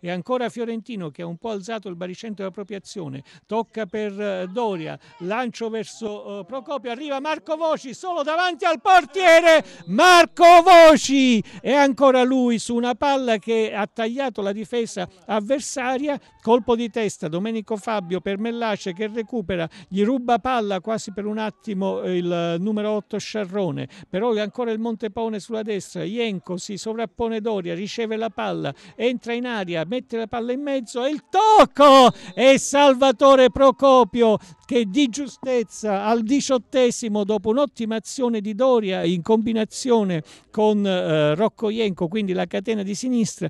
E ancora Fiorentino che ha un po' alzato il baricentro della propria azione, tocca per eh, Doria, lancio verso eh, Procopio, arriva Marco Voci solo davanti al portiere, Marco Voci e ancora lui su una palla che ha tagliato la difesa avversaria, colpo di testa Domenico Fabio per Mellace che recupera, gli ruba palla quasi per un attimo eh, il numero 8 Sciarrone, però ancora il Montepone sulla destra, Ienco si sovrappone Doria, riceve la palla, entra in aria, mette la palla in mezzo e il tocco è Salvatore Procopio che di giustezza al diciottesimo dopo un'ottima azione di Doria in combinazione con eh, Rocco Ienco, quindi la catena di sinistra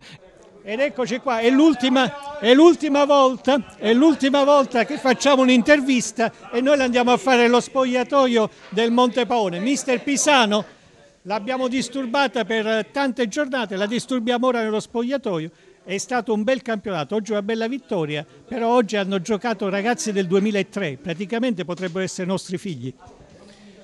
ed eccoci qua, è l'ultima, è l'ultima volta, è l'ultima volta che facciamo un'intervista e noi andiamo a fare lo spogliatoio del Monte Paone. Mister Pisano, l'abbiamo disturbata per tante giornate, la disturbiamo ora nello spogliatoio è stato un bel campionato, oggi una bella vittoria, però oggi hanno giocato ragazzi del 2003, praticamente potrebbero essere nostri figli.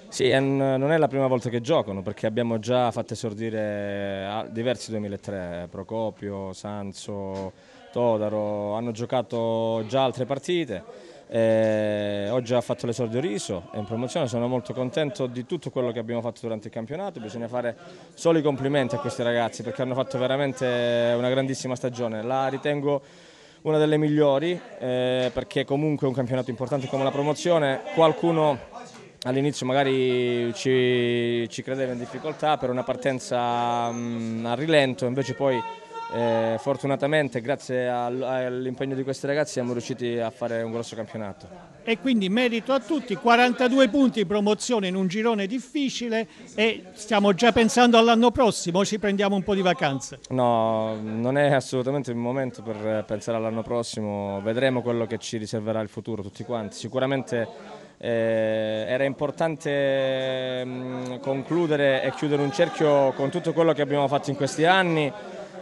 Sì, non è la prima volta che giocano perché abbiamo già fatto esordire ah, diversi 2003, Procopio, Sanso, Todaro, hanno giocato già altre partite eh, ho già fatto l'esordio riso è in promozione, sono molto contento di tutto quello che abbiamo fatto durante il campionato, bisogna fare solo i complimenti a questi ragazzi perché hanno fatto veramente una grandissima stagione, la ritengo una delle migliori eh, perché comunque è un campionato importante come la promozione, qualcuno all'inizio magari ci, ci, credeva in difficoltà per una partenza mh, mm, a rilento, invece poi eh, fortunatamente grazie all'impegno di questi ragazzi siamo riusciti a fare un grosso campionato. E quindi merito a tutti, 42 punti promozione in un girone difficile e stiamo già pensando all'anno prossimo, ci prendiamo un po' di vacanze. No, non è assolutamente il momento per pensare all'anno prossimo, vedremo quello che ci riserverà il futuro tutti quanti, sicuramente eh, era importante mh, mm, concludere e chiudere un cerchio con tutto quello che abbiamo fatto in questi anni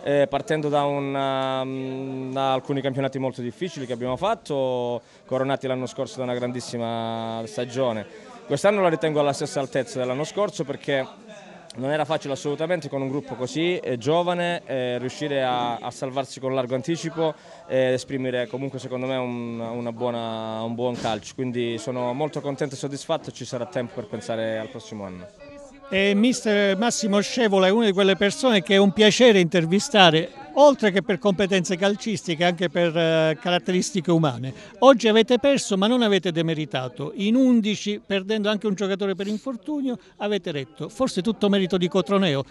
eh, partendo da, una, um, da, alcuni campionati molto difficili che abbiamo fatto, coronati l'anno scorso da una grandissima stagione. Quest'anno la ritengo alla stessa altezza dell'anno scorso perché non era facile assolutamente con un gruppo così eh, giovane eh, riuscire a, a, salvarsi con largo anticipo ed esprimere comunque secondo me un, buona, un buon calcio. Quindi sono molto contento e soddisfatto e ci sarà tempo per pensare al prossimo anno. E mister Massimo Scevola è una di quelle persone che è un piacere intervistare, oltre che per competenze calcistiche, anche per eh, caratteristiche umane. Oggi avete perso ma non avete demeritato. In 11, perdendo anche un giocatore per infortunio, avete retto. Forse tutto merito di Cotroneo.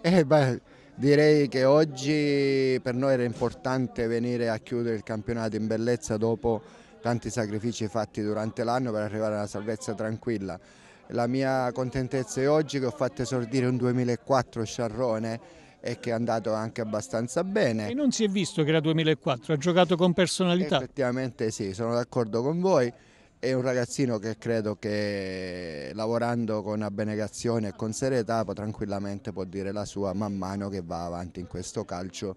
Eh beh, direi che oggi per noi era importante venire a chiudere il campionato in bellezza dopo tanti sacrifici fatti durante l'anno per arrivare alla salvezza tranquilla. La mia contentezza è oggi che ho fatto esordire un 2004 Sciarrone e che è andato anche abbastanza bene. E non si è visto che era 2004, ha giocato con personalità. Effettivamente sì, sono d'accordo con voi. È un ragazzino che credo che lavorando con abbenegazione e con serietà tranquillamente può dire la sua man mano che va avanti in questo calcio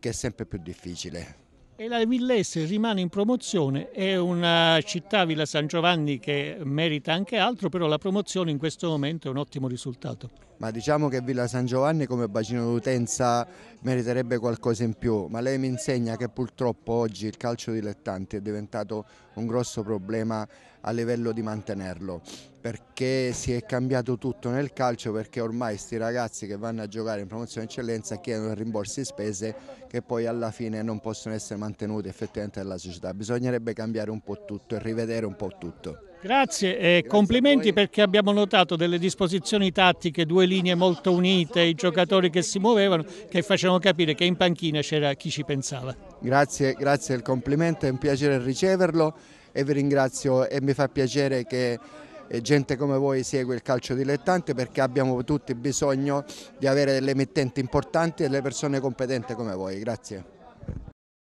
che è sempre più difficile. E la Villesse rimane in promozione, è una città, Villa San Giovanni, che merita anche altro, però la promozione in questo momento è un ottimo risultato. Ma diciamo che Villa San Giovanni come bacino d'utenza meriterebbe qualcosa in più, ma lei mi insegna che purtroppo oggi il calcio dilettante è diventato un grosso problema a livello di mantenerlo perché si è cambiato tutto nel calcio perché ormai questi ragazzi che vanno a giocare in promozione eccellenza chiedono rimborsi di spese che poi alla fine non possono essere mantenuti effettivamente dalla società. Bisognerebbe cambiare un po' tutto e rivedere un po' tutto. Grazie e Grazie complimenti perché abbiamo notato delle disposizioni tattiche, due linee molto unite, i giocatori che si muovevano, che facevano capire che in panchina c'era chi ci pensava. Grazie, grazie il complimento, è un piacere riceverlo e vi ringrazio e mi fa piacere che gente come voi segue il calcio dilettante perché abbiamo tutti bisogno di avere delle emittenti importanti e delle persone competenti come voi. Grazie.